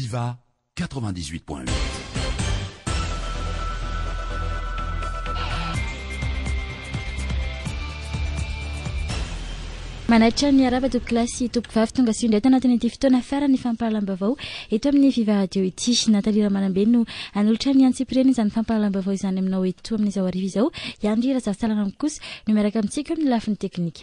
Viva 98.8. manahitra ny arava topoko klasy topoko vavy tonga syndray tanatin'ny ity fotoana farany fampahalaam-bavao eto amin'ny vivaradio ity natalira manambe no anolotra ny antsipireny izany fampahalam-bavao izany aminao eto amin'izao ariva izao iandry raha zavisalana amikosa no miaraka amintsika amin'ny lafin'ny teknika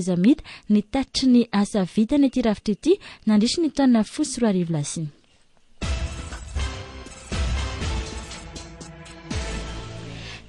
izamida ny taitry ny asavitana ety rahavitra ity naindrisy ny tonina fo sy roarivilasiny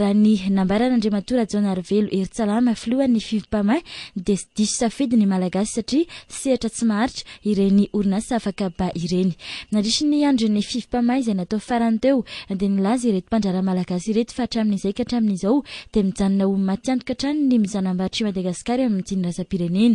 raha ny nambaran'andrimatora jaonary velo eritsalama floa ny fivimpamay de sdiso safidiny malagasy satria seatra tsy maharitra ireny orinasy afaka ba ireny nandrisy ny andro ny fivypamay izay natao faranteo de nilaza iretympandrara malagasy irety fahatramin'n'izaika hatramin'izao de mijanonao maty antoka htranny mizanambaritry madagasikara amdiny rasapireneny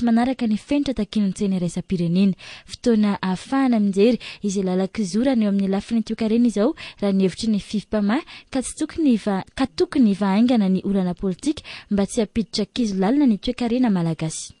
manaraka ny fentra takinontseny raisa pirenena fotoana ahafahana aminjery izy lala kizorana eo amin'ny lafy ny toekarena izao raha nihevitry ny fivym-pamay ka tsy tokony iva ka tokony hivahaingana ny olana politika mba tsy ampiditra kizo lalina ny toekarena malagasy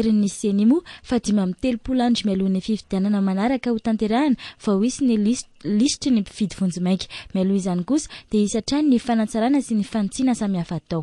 erinny senimo fadimy min'y telopoloandry mialohan'ny fividianana manaraka ho tanterahana va ho isy ny lis- listra ny mpividy vonjy maika mialoha izany kosa de isatrany ny fanatsarana sy ny fanotsiana samy hafa atao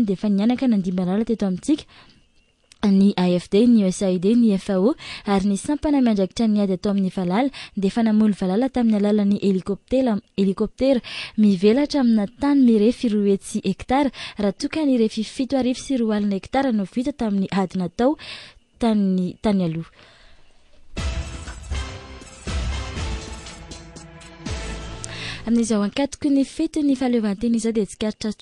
de efa nianaka nandimba lala teto amintsika ny fd ny osid ny fo ary ny sampana miandrakitra ny ady atao amin'ny valala defanamolo valala tamin'ny alalany iptelikoptera mivelatra aminatany mirefy roetsy ektara rahaokyr stt